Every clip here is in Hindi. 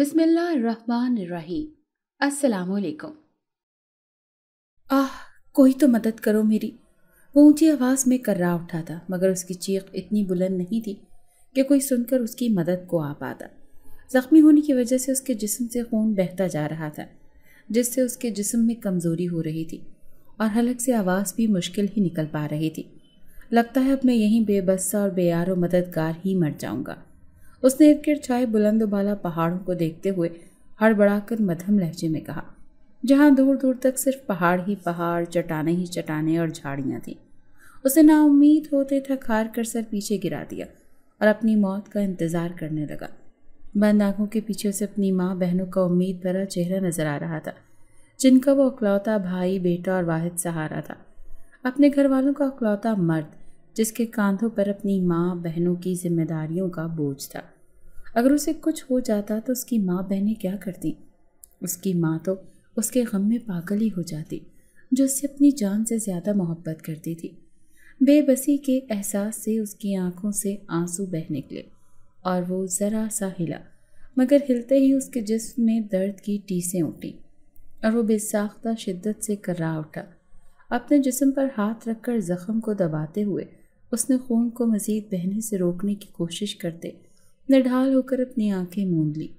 अस्सलाम वालेकुम आह कोई तो मदद करो मेरी वो ऊंची आवाज़ में कर्रा उठा था मगर उसकी चीख इतनी बुलंद नहीं थी कि कोई सुनकर उसकी मदद को आ पाता ज़ख्मी होने की वजह से उसके जिस्म से खून बहता जा रहा था जिससे उसके जिस्म में कमज़ोरी हो रही थी और हलक से आवाज़ भी मुश्किल ही निकल पा रही थी लगता है अब मैं यहीं बेबस और बेयार और मददगार ही मर जाऊँगा उसने इर्द गिर्द छाए बुलंद बाला पहाड़ों को देखते हुए हड़बड़ाकर मध्यम लहजे में कहा जहाँ दूर दूर तक सिर्फ पहाड़ ही पहाड़ चटाने ही चटाने और झाड़ियाँ थीं उसे नाउमीद होते थकार कर सर पीछे गिरा दिया और अपनी मौत का इंतज़ार करने लगा बंद आंखों के पीछे उसे अपनी माँ बहनों का उम्मीद भरा चेहरा नज़र आ रहा था जिनका वो अकलौता भाई बेटा और वाहिद सहारा था अपने घर वालों का अकलौता मर्द जिसके कांधों पर अपनी माँ बहनों की जिम्मेदारियों का बोझ था अगर उसे कुछ हो जाता तो उसकी माँ बहनें क्या करती उसकी माँ तो उसके गम में पागल ही हो जाती जो उससे अपनी जान से ज़्यादा मोहब्बत करती थी बेबसी के एहसास से उसकी आंखों से आंसू बह निकले और वो ज़रा सा हिला मगर हिलते ही उसके जिस्म में दर्द की टीसें उठी और वो बेसाख्ता शिद्दत से कर्रा उठा अपने जिस्म पर हाथ रखकर ज़ख्म को दबाते हुए उसने खून को मज़ीद बहने से रोकने की कोशिश करते निढाल होकर अपनी आंखें मूंद ली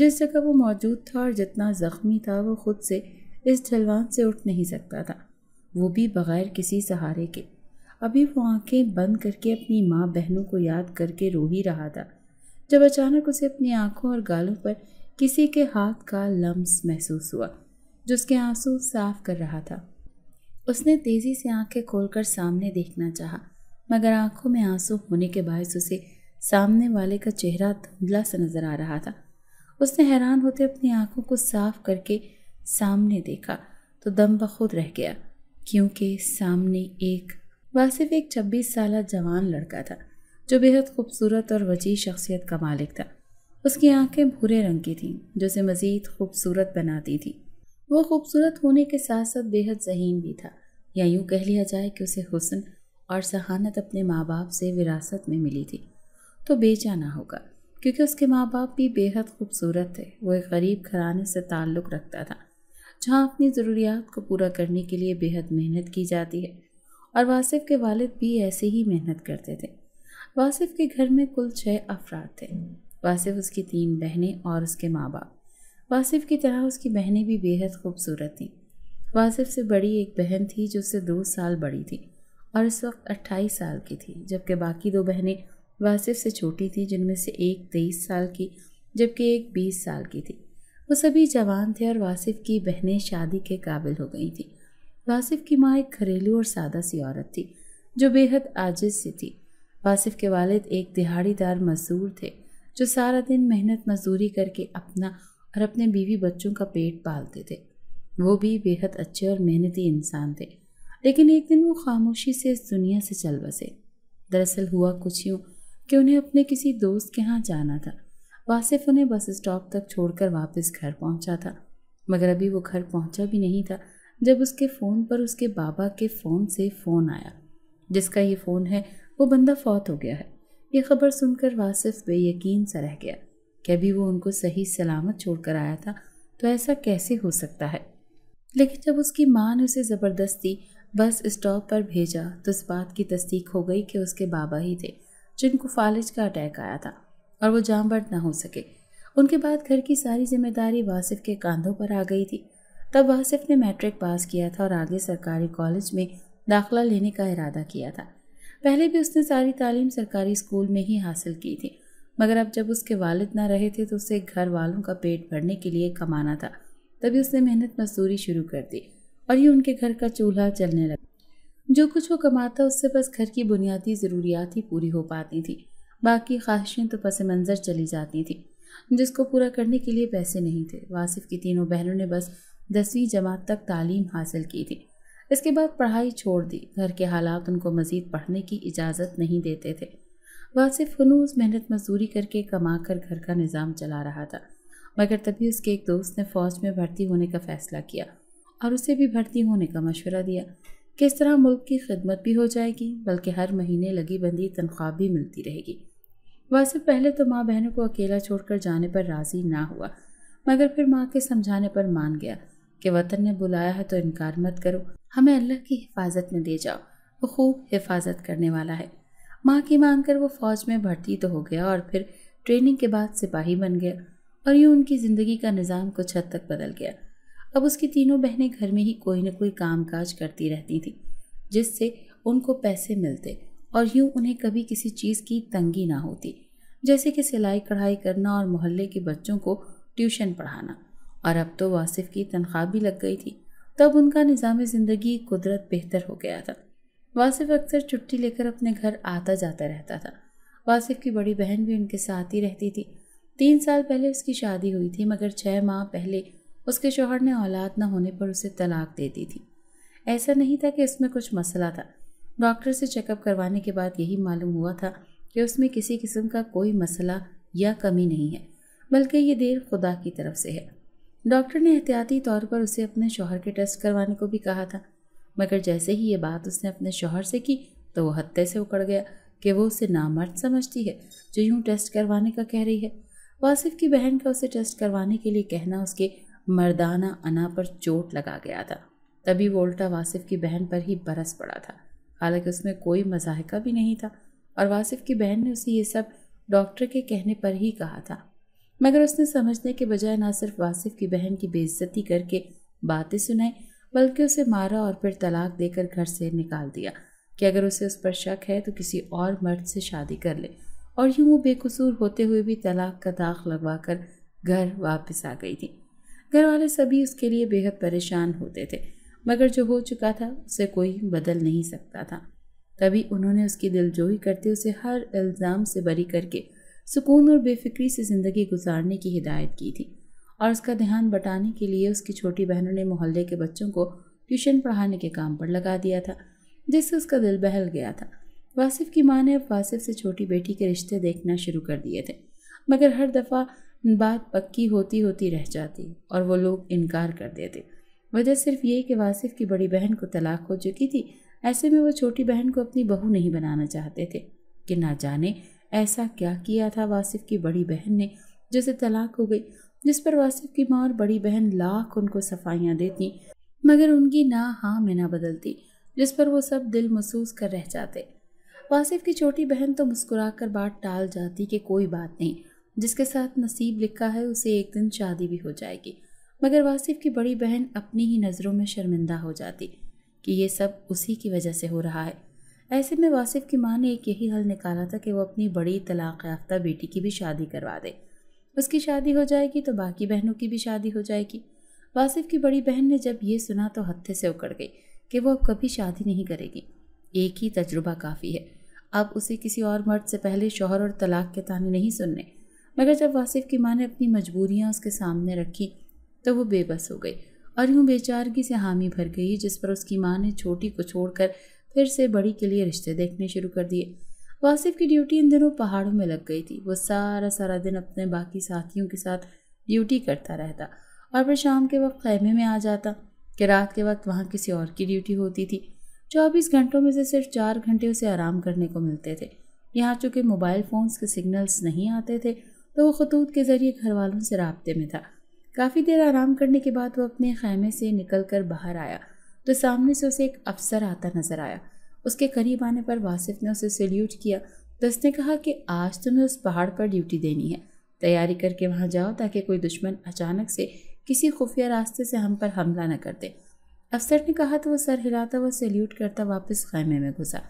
जिस जगह वो मौजूद था और जितना ज़ख्मी था वो खुद से इस ढलवान से उठ नहीं सकता था वो भी बग़ैर किसी सहारे के अभी वो आंखें बंद करके अपनी माँ बहनों को याद करके रो ही रहा था जब अचानक उसे अपनी आंखों और गालों पर किसी के हाथ का लम्स महसूस हुआ जो उसके आंसू साफ कर रहा था उसने तेज़ी से आंखें खोलकर सामने देखना चाहा मगर आंखों में आंसू होने के बायस उसे सामने वाले का चेहरा धुंधला सा नजर आ रहा था उसने हैरान होते अपनी आंखों को साफ करके सामने देखा तो दम बखुद रह गया क्योंकि सामने एक वासिफ एक छब्बीस साल जवान लड़का था जो बेहद खूबसूरत और वजी शख्सियत का मालिक था उसकी आंखें भूरे रंग की थीं जो उसे मज़ीद खूबसूरत बनाती थी वो खूबसूरत होने के साथ साथ बेहद जहीन भी था या यूँ कह लिया जाए कि उसे हुसन और सहानत अपने माँ बाप से विरासत में मिली थी तो बेचाना होगा क्योंकि उसके माँ बाप भी बेहद खूबसूरत थे वो एक गरीब घराने से ताल्लुक़ रखता था जहाँ अपनी ज़रूरियात को पूरा करने के लिए बेहद मेहनत की जाती है और वासिफ़ के वालिद भी ऐसे ही मेहनत करते थे वासिफ़ के घर में कुल छः अफराद थे वासिफ़ उसकी तीन बहनें और उसके माँ बाप वासिफ़ की तरह उसकी बहनें भी बेहद खूबसूरत थीं वासिफ़ से बड़ी एक बहन थी जो उससे दो साल बड़ी थी और इस वक्त अट्ठाईस साल की थी जबकि बाकी दो बहनें वासिफ़ से छोटी थी जिनमें से एक तेईस साल की जबकि एक बीस साल की थी वो सभी जवान थे और वासिफ की बहनें शादी के काबिल हो गई थीं वासिफ की माँ एक घरेलू और सादा सी औरत थी जो बेहद आजिज सी थी वासिफ के वालिद एक दिहाड़ीदार मजदूर थे जो सारा दिन मेहनत मजदूरी करके अपना और अपने बीवी बच्चों का पेट पालते थे वो भी बेहद अच्छे और मेहनती इंसान थे लेकिन एक दिन वो खामोशी से इस दुनिया से चल बसे दरअसल हुआ कुछ यूँ कि उन्हें अपने किसी दोस्त के यहाँ जाना था वासिफ उन्हें बस स्टॉप तक छोड़कर वापस घर पहुँचा था मगर अभी वो घर पहुँचा भी नहीं था जब उसके फ़ोन पर उसके बाबा के फ़ोन से फ़ोन आया जिसका ये फ़ोन है वो बंदा फौत हो गया है ये खबर सुनकर वासिफ बेयकीन सा रह गया कि अभी वो उनको सही सलामत छोड़कर आया था तो ऐसा कैसे हो सकता है लेकिन जब उसकी माँ ने उसे ज़बरदस्ती बस स्टॉप पर भेजा तो इस बात की तस्दीक हो गई कि उसके बाबा ही थे जिनको फालिज का अटैक आया था और वो बट ना हो सके उनके बाद घर की सारी जिम्मेदारी वासिफ के कंधों पर आ गई थी तब वासिफ ने मैट्रिक पास किया था और आगे सरकारी कॉलेज में दाखिला लेने का इरादा किया था पहले भी उसने सारी तालीम सरकारी स्कूल में ही हासिल की थी मगर अब जब उसके वालिद ना रहे थे तो उसे घर वालों का पेट भरने के लिए कमाना था तभी उसने मेहनत मजदूरी शुरू कर दी और ये उनके घर का चूल्हा चलने लगा जो कुछ वो कमाता उससे बस घर की बुनियादी ज़रूरियात ही पूरी हो पाती थी बाकी ख्वाहिशें तो पस मंज़र चली जाती थी जिसको पूरा करने के लिए पैसे नहीं थे वासिफ की तीनों बहनों ने बस दसवीं जमात तक तालीम हासिल की थी इसके बाद पढ़ाई छोड़ दी घर के हालात उनको मज़ीद पढ़ने की इजाज़त नहीं देते थे वासिफ हनूस मेहनत मजदूरी करके कमा कर घर का निज़ाम चला रहा था मगर तभी उसके एक दोस्त ने फ़ौज में भर्ती होने का फ़ैसला किया और उसे भी भर्ती होने का मशवरा दिया कि इस तरह मुल्क की खिदमत भी हो जाएगी बल्कि हर महीने लगी बंदी तनख्वाह भी मिलती रहेगी वासिफ पहले तो माँ बहनों को अकेला छोड़कर जाने पर राज़ी ना हुआ मगर फिर माँ के समझाने पर मान गया कि वतन ने बुलाया है तो इनकार मत करो हमें अल्लाह की हिफाजत में दे जाओ वो खूब हिफाजत करने वाला है माँ की मांग कर वो फ़ौज में भर्ती तो हो गया और फिर ट्रेनिंग के बाद सिपाही बन गया और यूँ उनकी ज़िंदगी का निज़ाम कुछ हद तक बदल गया अब उसकी तीनों बहनें घर में ही कोई ना कोई काम काज करती रहती थीं जिससे उनको पैसे मिलते और यूँ उन्हें कभी किसी चीज़ की तंगी ना होती जैसे कि सिलाई कढ़ाई करना और मोहल्ले के बच्चों को ट्यूशन पढ़ाना और अब तो वासिफ की तनख्वाह भी लग गई थी तब उनका निज़ाम ज़िंदगी कुदरत बेहतर हो गया था वासिफ अक्सर छुट्टी लेकर अपने घर आता जाता रहता था वासिफ की बड़ी बहन भी उनके साथ ही रहती थी तीन साल पहले उसकी शादी हुई थी मगर छः माह पहले उसके शोहर ने औलाद न होने पर उसे तलाक दे दी थी ऐसा नहीं था कि उसमें कुछ मसला था डॉक्टर से चेकअप करवाने के बाद यही मालूम हुआ था कि उसमें किसी किस्म का कोई मसला या कमी नहीं है बल्कि ये देर खुदा की तरफ से है डॉक्टर ने एहतियाती तौर पर उसे अपने शोहर के टेस्ट करवाने को भी कहा था मगर जैसे ही ये बात उसने अपने शोहर से की तो वो हत्या से उकड़ गया कि वो उसे नामर्द समझती है जो यूँ टेस्ट करवाने का कह रही है वासिफ की बहन का उसे टेस्ट करवाने के लिए कहना उसके मर्दाना अना पर चोट लगा गया था तभी वो उल्टा वासिफ की बहन पर ही बरस पड़ा था हालांकि उसमें कोई मज़ायका भी नहीं था और वासिफ की बहन ने उसे ये सब डॉक्टर के कहने पर ही कहा था मगर उसने समझने के बजाय ना सिर्फ वासिफ की बहन की बेइज्जती करके बातें सुनाई बल्कि उसे मारा और फिर तलाक देकर घर से निकाल दिया कि अगर उसे उस पर शक है तो किसी और मर्द से शादी कर ले और यूँ वो बेकसूर होते हुए भी तलाक का दाग लगवा कर घर वापस आ गई थी घर वाले सभी उसके लिए बेहद परेशान होते थे मगर जो हो चुका था उसे कोई बदल नहीं सकता था तभी उन्होंने उसकी दिलजोई करते उसे हर इल्ज़ाम से बरी करके सुकून और बेफिक्री से ज़िंदगी गुजारने की हिदायत की थी और उसका ध्यान बटाने के लिए उसकी छोटी बहनों ने मोहल्ले के बच्चों को ट्यूशन पढ़ाने के काम पर लगा दिया था जिससे उसका दिल बहल गया था वासिफ की माँ ने अब वासिफ से छोटी बेटी के रिश्ते देखना शुरू कर दिए थे मगर हर दफ़ा बात पक्की होती होती रह जाती और वो लोग इनकार कर देते वजह सिर्फ ये कि वासिफ की बड़ी बहन को तलाक हो चुकी थी ऐसे में वो छोटी बहन को अपनी बहू नहीं बनाना चाहते थे कि ना जाने ऐसा क्या किया था वासिफ की बड़ी बहन ने जिसे तलाक हो गई जिस पर वासिफ की माँ और बड़ी बहन लाख उनको सफाइयाँ देती मगर उनकी ना हाँ में ना बदलती जिस पर वो सब दिल महसूस कर रह जाते वासिफ की छोटी बहन तो मुस्कुरा कर बात टाल जाती कि कोई बात नहीं जिसके साथ नसीब लिखा है उसे एक दिन शादी भी हो जाएगी मगर वासिफ की बड़ी बहन अपनी ही नज़रों में शर्मिंदा हो जाती कि ये सब उसी की वजह से हो रहा है ऐसे में वासिफ की माँ ने एक यही हल निकाला था कि वो अपनी बड़ी तलाक़ याफ्ता बेटी की भी शादी करवा दे उसकी शादी हो जाएगी तो बाकी बहनों की भी शादी हो जाएगी वासिफ की बड़ी बहन ने जब ये सुना तो हत्थे से उकड़ गई कि वो अब कभी शादी नहीं करेगी एक ही तजुर्बा काफ़ी है अब उसे किसी और मर्द से पहले शोहर और तलाक के ताने नहीं सुनने मगर जब वासिफ की माँ ने अपनी मजबूरियाँ उसके सामने रखी तो वो बेबस हो गई और यूँ बेचारगी से हामी भर गई जिस पर उसकी माँ ने छोटी को छोड़कर फिर से बड़ी के लिए रिश्ते देखने शुरू कर दिए वासिफ की ड्यूटी इन दिनों पहाड़ों में लग गई थी वो सारा सारा दिन अपने बाकी साथियों के साथ ड्यूटी करता रहता और फिर शाम के वक्त खैमे में आ जाता कि रात के वक्त वहाँ किसी और की ड्यूटी होती थी चौबीस घंटों में से सिर्फ चार घंटे उसे आराम करने को मिलते थे यहाँ चूँकि मोबाइल फ़ोन्स के सिग्नल्स नहीं आते थे तो वो खतूत के ज़रिए घर वालों से रबते में था काफ़ी देर आराम करने के बाद वो अपने खैमे से निकल कर बाहर आया तो सामने से उसे एक अफसर आता नज़र आया उसके करीब आने पर वासिफ ने उसे सल्यूट किया तो उसने कहा कि आज तुम्हें उस पहाड़ पर ड्यूटी देनी है तैयारी करके वहाँ जाओ ताकि कोई दुश्मन अचानक से किसी खुफिया रास्ते से हम पर हमला न कर दे अफसर ने कहा तो वो सर हिलाता व सल्यूट करता वापस खैमे में घुसा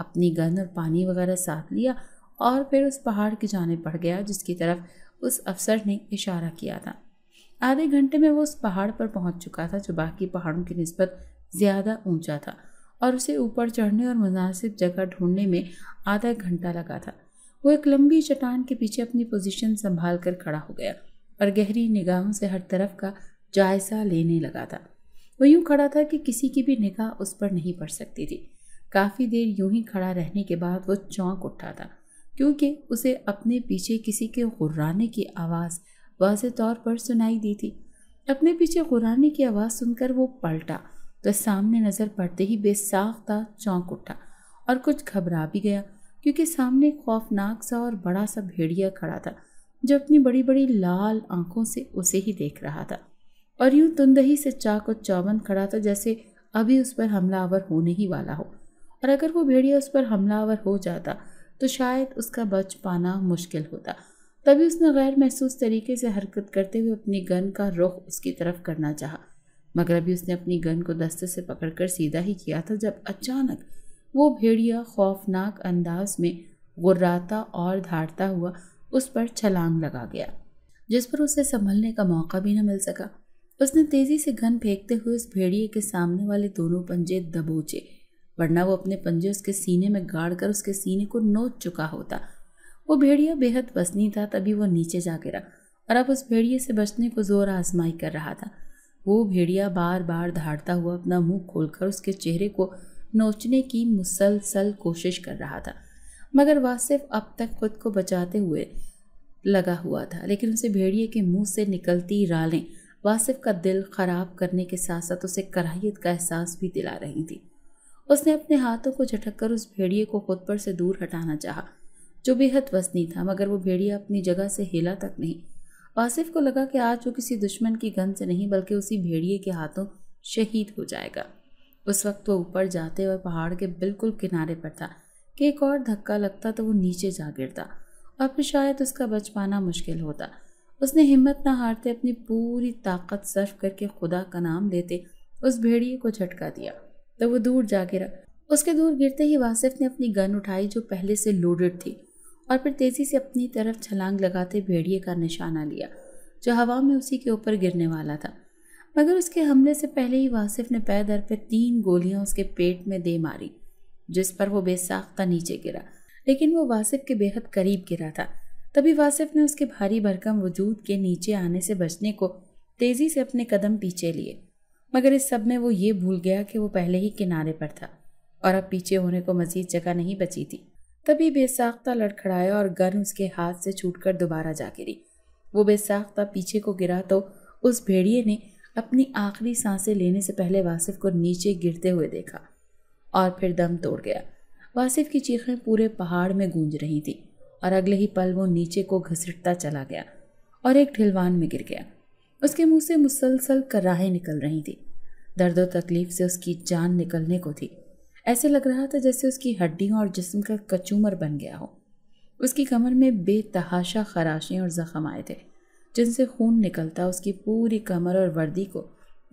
अपनी गन और पानी वगैरह साथ लिया और फिर उस पहाड़ की जाने पड़ गया जिसकी तरफ उस अफसर ने इशारा किया था आधे घंटे में वो उस पहाड़ पर पहुंच चुका था जो बाकी पहाड़ों की नस्बत ज़्यादा ऊंचा था और उसे ऊपर चढ़ने और मुनासिब जगह ढूंढने में आधा घंटा लगा था वो एक लंबी चट्टान के पीछे अपनी पोजीशन संभाल कर खड़ा हो गया और गहरी निगाहों से हर तरफ का जायजा लेने लगा था वो यूँ खड़ा था कि किसी की भी निगाह उस पर नहीं पड़ सकती थी काफ़ी देर यूं ही खड़ा रहने के बाद वो चौंक उठा था क्योंकि उसे अपने पीछे किसी के गुर्राने की आवाज़ वाज तौर पर सुनाई दी थी अपने पीछे गुर्राने की आवाज़ सुनकर वो पलटा तो सामने नज़र पड़ते ही बेसाख्ता चौंक उठा और कुछ घबरा भी गया क्योंकि सामने खौफनाक सा और बड़ा सा भेड़िया खड़ा था जो अपनी बड़ी बड़ी लाल आंखों से उसे ही देख रहा था और यूं तुंदही से चाक और चौबन खड़ा था जैसे अभी उस पर हमलावर होने ही वाला हो और अगर वो भेड़िया उस पर हमलावर हो जाता तो शायद उसका बच पाना मुश्किल होता तभी उसने गैर महसूस तरीके से हरकत करते हुए अपनी गन का रुख उसकी तरफ करना चाहा मगर अभी उसने अपनी गन को दस्ते से पकड़कर सीधा ही किया था जब अचानक वो भेड़िया खौफनाक अंदाज में गुर्राता और धाड़ता हुआ उस पर छलांग लगा गया जिस पर उसे संभलने का मौका भी न मिल सका उसने तेज़ी से गन फेंकते हुए उस भेड़िए के सामने वाले दोनों पंजे दबोचे वरना वो अपने पंजे उसके सीने में गाड़ कर उसके सीने को नोच चुका होता वो भेड़िया बेहद वसनी था तभी वो नीचे जा गिरा और अब उस भेड़िए से बचने को जोर आजमाई कर रहा था वो भेड़िया बार बार धाड़ता हुआ अपना मुंह खोलकर उसके चेहरे को नोचने की मुसलसल कोशिश कर रहा था मगर वासिफ अब तक खुद को बचाते हुए लगा हुआ था लेकिन उसे भेड़िए के मुंह से निकलती रालें वासिफ का दिल ख़राब करने के साथ साथ उसे कराहियत का एहसास भी दिला रही थी उसने अपने हाथों को झटक कर उस भेड़िए को खुद पर से दूर हटाना चाहा जो बेहद वसनी था मगर वो भेड़िया अपनी जगह से हिला तक नहीं आसिफ को लगा कि आज वो किसी दुश्मन की गन से नहीं बल्कि उसी भेड़िए के हाथों शहीद हो जाएगा उस वक्त वो ऊपर जाते हुए पहाड़ के बिल्कुल किनारे पर था कि एक और धक्का लगता तो वो नीचे जा गिरता और फिर शायद उसका बच पाना मुश्किल होता उसने हिम्मत ना हारते अपनी पूरी ताकत सर्फ करके खुदा का नाम लेते उस भेड़िए को झटका दिया तो वो दूर जा गिरा उसके दूर गिरते ही वासिफ ने अपनी गन उठाई जो पहले से लोडेड थी और फिर तेज़ी से अपनी तरफ छलांग लगाते भेड़िए का निशाना लिया जो हवा में उसी के ऊपर गिरने वाला था मगर उसके हमले से पहले ही वासिफ ने पैर दर पर तीन गोलियां उसके पेट में दे मारी जिस पर वो बेसाख्ता नीचे गिरा लेकिन वो वासिफ के बेहद करीब गिरा था तभी वासिफ ने उसके भारी भरकम वजूद के नीचे आने से बचने को तेज़ी से अपने कदम पीछे लिए मगर इस सब में वो ये भूल गया कि वो पहले ही किनारे पर था और अब पीछे होने को मजीद जगह नहीं बची थी तभी बेसाख्ता लड़खड़ाया और गन उसके हाथ से छूट दोबारा जा गिरी वो बेसाख्ता पीछे को गिरा तो उस भेड़िए ने अपनी आखिरी सांसें लेने से पहले वासिफ को नीचे गिरते हुए देखा और फिर दम तोड़ गया वासिफ की चीखें पूरे पहाड़ में गूंज रही थी और अगले ही पल वो नीचे को घसीटता चला गया और एक ढिलवान में गिर गया उसके मुंह से मुसलसल कराहें निकल रही थी दर्द और तकलीफ से उसकी जान निकलने को थी ऐसे लग रहा था जैसे उसकी हड्डियों और जिस्म का कचूमर बन गया हो उसकी कमर में बेतहाशा खराशें और ज़ख्म आए थे जिनसे खून निकलता उसकी पूरी कमर और वर्दी को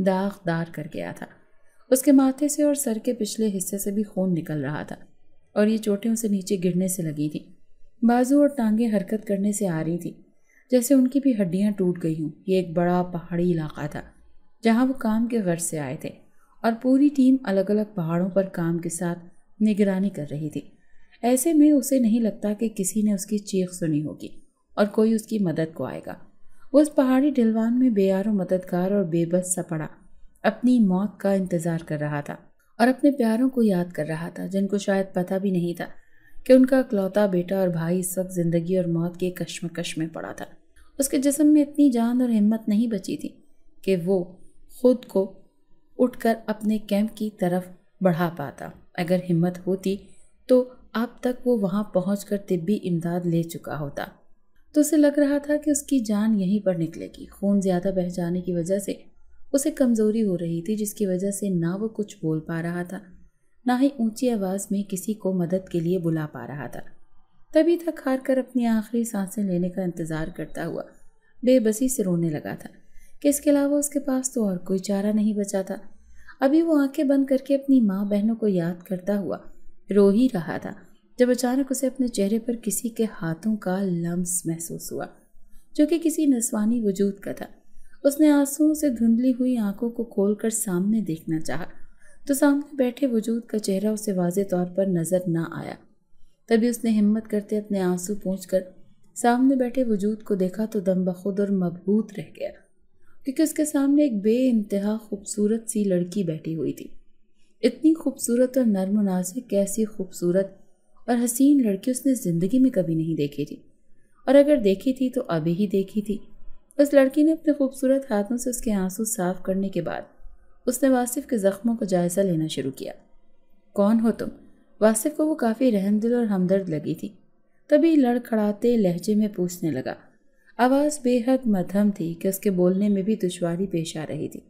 दागदार कर गया था उसके माथे से और सर के पिछले हिस्से से भी खून निकल रहा था और ये चोटें उसे नीचे गिरने से लगी थी बाजू और टांगे हरकत करने से आ रही थी जैसे उनकी भी हड्डियाँ टूट गई हों ये एक बड़ा पहाड़ी इलाका था जहाँ वो काम के गर्ज से आए थे और पूरी टीम अलग अलग पहाड़ों पर काम के साथ निगरानी कर रही थी ऐसे में उसे नहीं लगता कि किसी ने उसकी चीख सुनी होगी और कोई उसकी मदद को आएगा वो उस पहाड़ी ढिलवान में बेयारो मददगार और बेबस सा पड़ा अपनी मौत का इंतज़ार कर रहा था और अपने प्यारों को याद कर रहा था जिनको शायद पता भी नहीं था कि उनका अकलौता बेटा और भाई इस वक्त ज़िंदगी और मौत के कश्मकश में पड़ा था उसके जिसम में इतनी जान और हिम्मत नहीं बची थी कि वो खुद को उठकर अपने कैंप की तरफ बढ़ा पाता अगर हिम्मत होती तो अब तक वो वहाँ पहुँच कर तिब्बी इमदाद ले चुका होता तो उसे लग रहा था कि उसकी जान यहीं पर निकलेगी खून ज़्यादा बह जाने की वजह से उसे कमज़ोरी हो रही थी जिसकी वजह से ना वो कुछ बोल पा रहा था ना ही ऊंची आवाज़ में किसी को मदद के लिए बुला पा रहा था तभी तक हार कर अपनी आखिरी सांसें लेने का इंतज़ार करता हुआ बेबसी से रोने लगा था कि इसके अलावा उसके पास तो और कोई चारा नहीं बचा था अभी वो आंखें बंद करके अपनी माँ बहनों को याद करता हुआ रो ही रहा था जब अचानक उसे अपने चेहरे पर किसी के हाथों का लम्स महसूस हुआ जो कि किसी नस्वानी वजूद का था उसने आंसुओं से धुंधली हुई आंखों को खोलकर सामने देखना चाहा तो सामने बैठे वजूद का चेहरा उसे वाज तौर पर नज़र ना आया तभी उसने हिम्मत करते अपने आंसू पहुँच सामने बैठे वजूद को देखा तो दम बखुद और मबहूत रह गया क्योंकि उसके सामने एक बे इंतहा खूबसूरत सी लड़की बैठी हुई थी इतनी खूबसूरत और नर्म नाजुक कैसी खूबसूरत और हसीन लड़की उसने ज़िंदगी में कभी नहीं देखी थी और अगर देखी थी तो अभी ही देखी थी उस लड़की ने अपने खूबसूरत हाथों से उसके आंसू साफ करने के बाद उसने वासिफ के ज़ख्मों का जायज़ा लेना शुरू किया कौन हो तुम वासिफ को वो काफ़ी रहमदिल और हमदर्द लगी थी तभी लड़खड़ाते लहजे में पूछने लगा आवाज़ बेहद मध्यम थी कि उसके बोलने में भी दुशारी पेश आ रही थी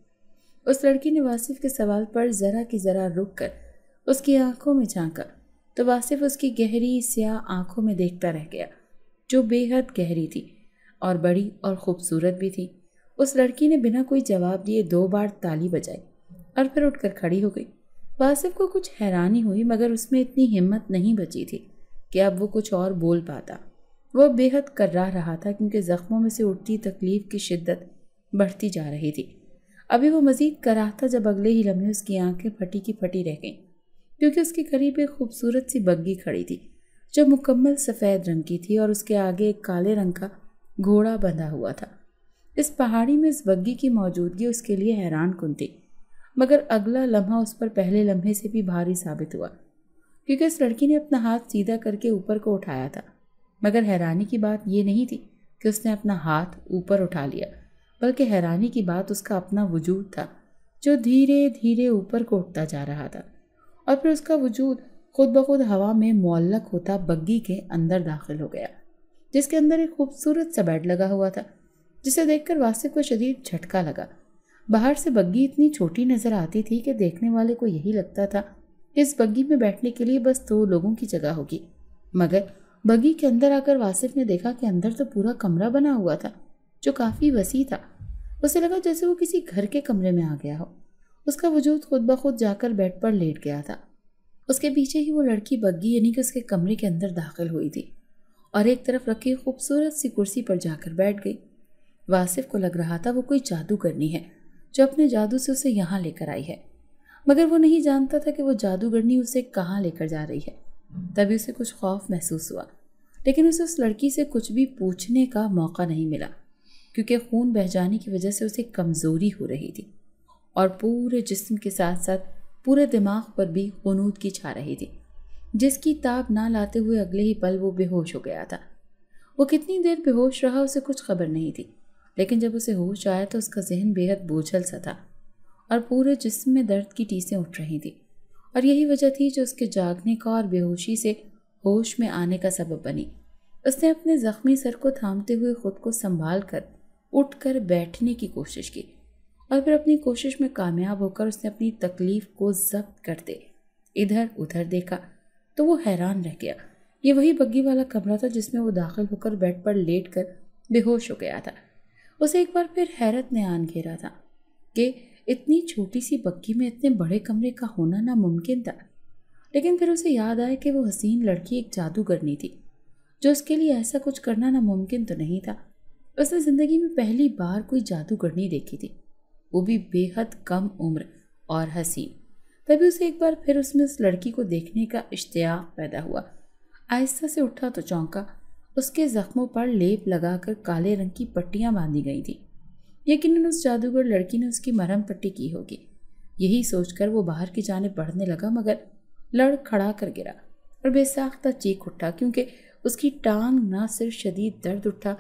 उस लड़की ने वासिफ के सवाल पर ज़रा की ज़रा रुक कर उसकी आंखों में झांका तो वासिफ उसकी गहरी स्याह आंखों में देखता रह गया जो बेहद गहरी थी और बड़ी और ख़ूबसूरत भी थी उस लड़की ने बिना कोई जवाब दिए दो बार ताली बजाई और फिर उठकर खड़ी हो गई वासिफ को कुछ हैरानी हुई मगर उसमें इतनी हिम्मत नहीं बची थी कि अब वो कुछ और बोल पाता वो बेहद कर्रा रहा था क्योंकि ज़ख्मों में से उठती तकलीफ़ की शिद्दत बढ़ती जा रही थी अभी वो मज़ीद कराह था जब अगले ही लम्हे उसकी आंखें फटी की फटी रह गईं क्योंकि उसके करीब एक खूबसूरत सी बग्गी खड़ी थी जो मुकम्मल सफ़ेद रंग की थी और उसके आगे एक काले रंग का घोड़ा बंधा हुआ था इस पहाड़ी में इस बग्गी की मौजूदगी उसके लिए हैरान कन थी मगर अगला लम्हा उस पर पहले लम्हे से भी भारी साबित हुआ क्योंकि उस लड़की ने अपना हाथ सीधा करके ऊपर को उठाया था मगर हैरानी की बात ये नहीं थी कि उसने अपना हाथ ऊपर उठा लिया बल्कि हैरानी की बात उसका अपना वजूद था जो धीरे धीरे ऊपर को उठता जा रहा था और फिर उसका वजूद खुद ब खुद हवा में मोलक होता बग्गी के अंदर दाखिल हो गया जिसके अंदर एक खूबसूरत सा बेड लगा हुआ था जिसे देखकर वासिफ को शरीर झटका लगा बाहर से बग्गी इतनी छोटी नज़र आती थी कि देखने वाले को यही लगता था इस बग्गी में बैठने के लिए बस दो लोगों की जगह होगी मगर बग्गी के अंदर आकर वासिफ ने देखा कि अंदर तो पूरा कमरा बना हुआ था जो काफ़ी वसी था उसे लगा जैसे वो किसी घर के कमरे में आ गया हो उसका वजूद खुद ब खुद जाकर बेड पर लेट गया था उसके पीछे ही वो लड़की बग्गी यानी कि उसके कमरे के अंदर दाखिल हुई थी और एक तरफ रखी खूबसूरत सी कुर्सी पर जाकर बैठ गई वासिफ को लग रहा था वो कोई जादू करनी है जो अपने जादू से उसे यहाँ लेकर आई है मगर वो नहीं जानता था कि वो जादूगरनी उसे कहाँ लेकर जा रही है तभी उसे कुछ खौफ महसूस हुआ लेकिन उसे उस लड़की से कुछ भी पूछने का मौका नहीं मिला क्योंकि खून बह जाने की वजह से उसे कमज़ोरी हो रही थी और पूरे जिस्म के साथ साथ पूरे दिमाग पर भी ख़नूद की छा रही थी जिसकी ताप ना लाते हुए अगले ही पल वो बेहोश हो गया था वो कितनी देर बेहोश रहा उसे कुछ खबर नहीं थी लेकिन जब उसे होश आया तो उसका जहन बेहद बोझल सा था और पूरे जिस्म में दर्द की टीसें उठ रही थी और यही वजह थी जो उसके जागने का और बेहोशी से होश में आने का सबब बनी उसने अपने ज़ख्मी सर को थामते हुए खुद को संभाल कर उठ कर बैठने की कोशिश की और फिर अपनी कोशिश में कामयाब होकर उसने अपनी तकलीफ़ को जब्त करते इधर उधर देखा तो वो हैरान रह गया ये वही बग्गी वाला कमरा था जिसमें वो दाखिल होकर बेड पर लेट कर बेहोश हो गया था उसे एक बार फिर हैरत ने आन घेरा था कि इतनी छोटी सी बक्की में इतने बड़े कमरे का होना नामुमकिन था लेकिन फिर उसे याद आया कि वो हसीन लड़की एक जादूगरनी थी जो उसके लिए ऐसा कुछ करना नामुमकिन तो नहीं था उसने ज़िंदगी में पहली बार कोई जादूगरनी देखी थी वो भी बेहद कम उम्र और हसीन तभी उसे एक बार फिर उसमें उस लड़की को देखने का इश्तिया पैदा हुआ आहिस्ता से उठा तो चौंका उसके ज़ख्मों पर लेप लगाकर काले रंग की पट्टियाँ बांधी गई थी यकीन उस जादूगर लड़की ने उसकी मरहम पट्टी की होगी यही सोचकर वो बाहर की जाने बढ़ने लगा मगर लड़ खड़ा कर गिरा और बेसाख्ता चीख उठा क्योंकि उसकी टांग ना सिर्फ शदीद दर्द उठा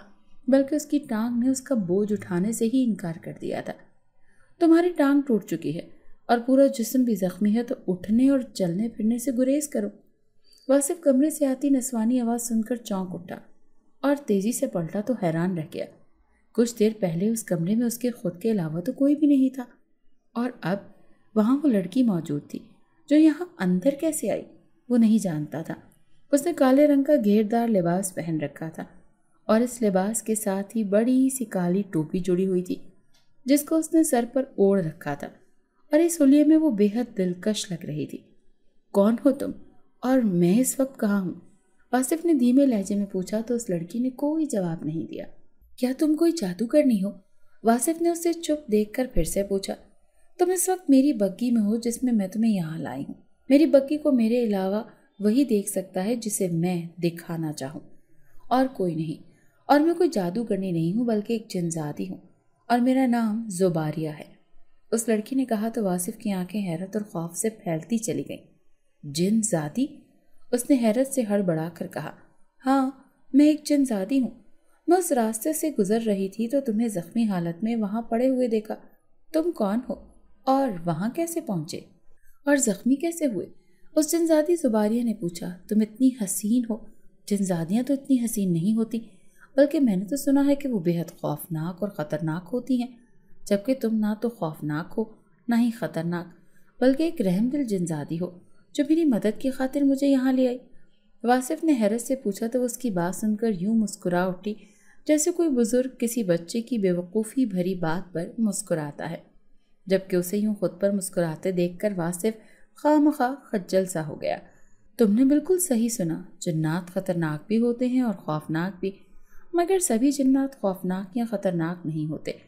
बल्कि उसकी टांग ने उसका बोझ उठाने से ही इनकार कर दिया था तुम्हारी टांग टूट चुकी है और पूरा जिस्म भी ज़ख्मी है तो उठने और चलने फिरने से गुरेज करो वासिफ कमरे से आती नसवानी आवाज़ सुनकर चौंक उठा और तेज़ी से पलटा तो हैरान रह गया कुछ देर पहले उस कमरे में उसके खुद के अलावा तो कोई भी नहीं था और अब वहाँ वो लड़की मौजूद थी जो यहाँ अंदर कैसे आई वो नहीं जानता था उसने काले रंग का घेरदार लिबास पहन रखा था और इस लिबास के साथ ही बड़ी सी काली टोपी जुड़ी हुई थी जिसको उसने सर पर ओढ़ रखा था और इस हुलिये में वो बेहद दिलकश लग रही थी कौन हो तुम और मैं इस वक्त कहाँ हूँ आसिफ ने धीमे लहजे में पूछा तो उस लड़की ने कोई जवाब नहीं दिया क्या तुम कोई जादू करनी हो वासिफ ने उसे चुप देखकर फिर से पूछा तुम इस वक्त मेरी बग्गी में हो जिसमें मैं तुम्हें यहाँ लाई हूँ मेरी बग्गी को मेरे अलावा वही देख सकता है जिसे मैं दिखाना चाहूँ और कोई नहीं और मैं कोई जादू करनी नहीं हूँ बल्कि एक जनजाती हूँ और मेरा नाम जुबारिया है उस लड़की ने कहा तो वासिफ की आंखें हैरत और खौफ से फैलती चली गईं जिन जादी उसने हैरत से हड़बड़ा कर कहा हाँ मैं एक जिनजादी हूँ मैं उस रास्ते से गुजर रही थी तो तुम्हें ज़ख्मी हालत में वहाँ पड़े हुए देखा तुम कौन हो और वहाँ कैसे पहुँचे और ज़ख्मी कैसे हुए उस जिनजादी जुबारिया ने पूछा तुम इतनी हसीन हो जिनजादियाँ तो इतनी हसीन नहीं होती बल्कि मैंने तो सुना है कि वो बेहद खौफनाक और ख़तरनाक होती हैं जबकि तुम ना तो खौफनाक हो ना ही ख़तरनाक बल्कि एक रहमदिल जिनजादी हो जो मेरी मदद की खातिर मुझे यहाँ ले आई वासिफ ने हैरत से पूछा तो उसकी बात सुनकर यूँ मुस्कुरा उठी जैसे कोई बुज़ुर्ग किसी बच्चे की बेवकूफ़ी भरी बात पर मुस्कुराता है जबकि उसे यूँ खुद पर मुस्कुराते देखकर वासिफ खाम खा खज्जल सा हो गया तुमने बिल्कुल सही सुना जन्नात ख़तरनाक भी होते हैं और खौफनाक भी मगर सभी जन्नात खौफनाक या ख़तरनाक नहीं होते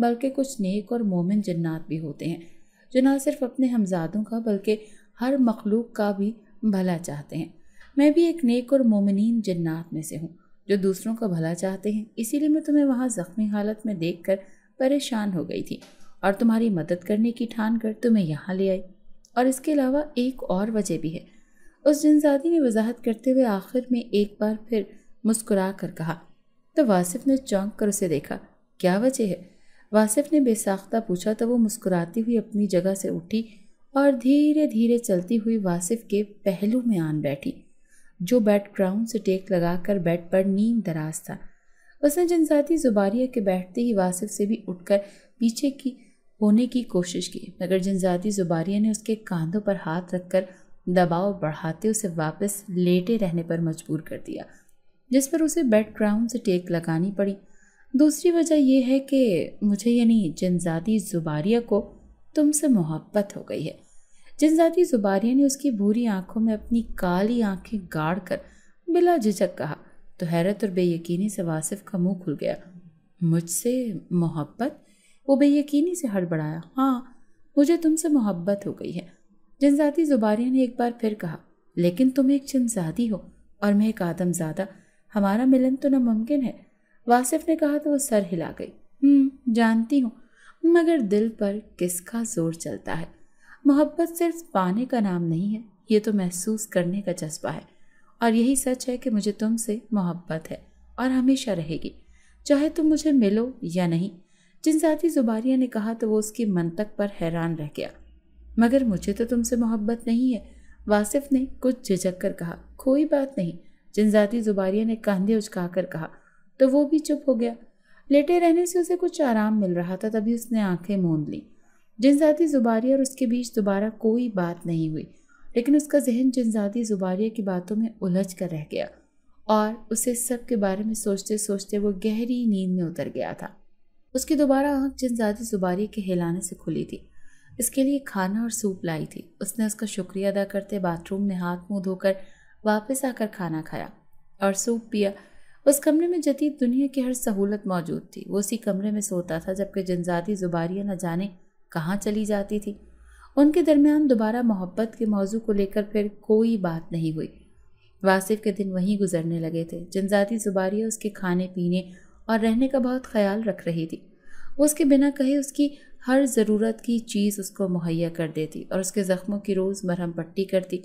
बल्कि कुछ नेक और मोमिन जन्नात भी होते हैं जो ना सिर्फ अपने हमजादों का बल्कि हर मखलूक का भी भला चाहते हैं मैं भी एक नेक और मोमिन जन्नात में से हूँ जो दूसरों का भला चाहते हैं इसीलिए मैं तुम्हें वहाँ ज़ख्मी हालत में देख कर परेशान हो गई थी और तुम्हारी मदद करने की ठान कर तुम्हें यहाँ ले आई और इसके अलावा एक और वजह भी है उस जनजादी ने वजाहत करते हुए आखिर में एक बार फिर मुस्कुरा कर कहा तो वासिफ ने चौंक कर उसे देखा क्या वजह है वासिफ ने बेसाख्ता पूछा तो वो मुस्कुराती हुई अपनी जगह से उठी और धीरे धीरे चलती हुई वासिफ के पहलू में आन बैठी जो बेड क्राउन से टेक लगाकर बेड पर नींद दराज था उसने जनजाती जुबारिया के बैठते ही वासिफ से भी उठकर पीछे की होने की कोशिश की मगर जनजाती जुबारिया ने उसके कांधों पर हाथ रखकर दबाव बढ़ाते उसे वापस लेटे रहने पर मजबूर कर दिया जिस पर उसे बेड क्राउन से टेक लगानी पड़ी दूसरी वजह यह है कि मुझे यानी जनजाति जुबारिया को तुमसे मोहब्बत हो गई है जनजाति जुबारिया ने उसकी भूरी आंखों में अपनी काली आंखें गाड़ कर बिला झिझक कहा तो हैरत और बेयकीनी से वासिफ का मुंह खुल गया मुझसे मोहब्बत वो बेयकीनी से हड़बड़ाया हाँ मुझे तुमसे मोहब्बत हो गई है जनजाति जुबारिया ने एक बार फिर कहा लेकिन तुम एक जिनजादी हो और मैं एक आदमजादा हमारा मिलन तो नामुमकिन है वासिफ ने कहा तो वो सर हिला गई हम्म, जानती हूँ मगर दिल पर किसका जोर चलता है मोहब्बत सिर्फ पाने का नाम नहीं है ये तो महसूस करने का जज्बा है और यही सच है कि मुझे तुमसे मोहब्बत है और हमेशा रहेगी चाहे तुम मुझे मिलो या नहीं साथी जुबारिया ने कहा तो वो उसकी मनतक पर हैरान रह गया मगर मुझे तो तुमसे मोहब्बत नहीं है वासिफ ने कुछ झिझक कर कहा कोई बात नहीं जिनजाती जुबारिया ने कंधे उचका कर कहा तो वो भी चुप हो गया लेटे रहने से उसे कुछ आराम मिल रहा था तभी उसने आंखें मूंद लीं जिनजाती जुबारिया और उसके बीच दोबारा कोई बात नहीं हुई लेकिन उसका जहन जिनजाती जुबारिया की बातों में उलझ कर रह गया और उसे सब के बारे में सोचते सोचते वो गहरी नींद में उतर गया था उसकी दोबारा आँख जिनजाती जुबारिया के हिलाने से खुली थी इसके लिए खाना और सूप लाई थी उसने उसका शुक्रिया अदा करते बाथरूम में हाथ मुंह धोकर वापस आकर खाना खाया और सूप पिया उस कमरे में जदीद दुनिया की हर सहूलत मौजूद थी वो उसी कमरे में सोता था जबकि जनजाती जुबारिया न जाने कहाँ चली जाती थी उनके दरमियान दोबारा मोहब्बत के मौजू को लेकर फिर कोई बात नहीं हुई वासिफ के दिन वहीं गुजरने लगे थे जनजाती जुबारियाँ उसके खाने पीने और रहने का बहुत ख्याल रख रही थी वो उसके बिना कहे उसकी हर ज़रूरत की चीज़ उसको मुहैया कर देती और उसके ज़ख्मों की रोज़ मरहम पट्टी करती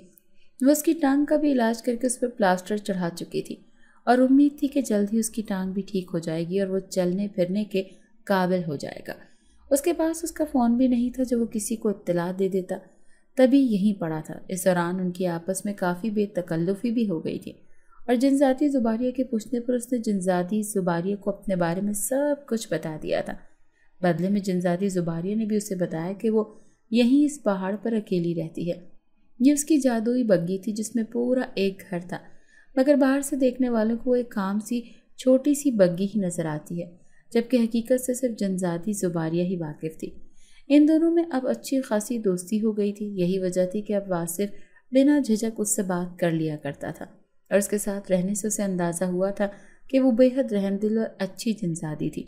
वो उसकी टांग का भी इलाज करके उस पर प्लास्टर चढ़ा चुकी थी और उम्मीद थी कि जल्द ही उसकी टांग भी ठीक हो जाएगी और वो चलने फिरने के काबिल हो जाएगा उसके पास उसका फ़ोन भी नहीं था जो वो किसी को इत्तला दे देता तभी यहीं पड़ा था इस दौरान उनकी आपस में काफ़ी बेतकल्लुफ़ी भी हो गई थी और जनजातीय जुबारिया के पूछने पर उसने जनजाति जुबारिया को अपने बारे में सब कुछ बता दिया था बदले में जनजाति जुबारिया ने भी उसे बताया कि वो यहीं इस पहाड़ पर अकेली रहती है ये उसकी जादुई बग्घी थी जिसमें पूरा एक घर था मगर बाहर से देखने वालों को एक काम सी छोटी सी बग्घी ही नज़र आती है जबकि हकीकत से सिर्फ जनजाती जुबारिया ही वाकिफ़ थी इन दोनों में अब अच्छी खासी दोस्ती हो गई थी यही वजह थी कि अब वासिफ बिना झिझक उससे बात कर लिया करता था और उसके साथ रहने से उसे अंदाज़ा हुआ था कि वो बेहद रहमदिल और अच्छी जनजादी थी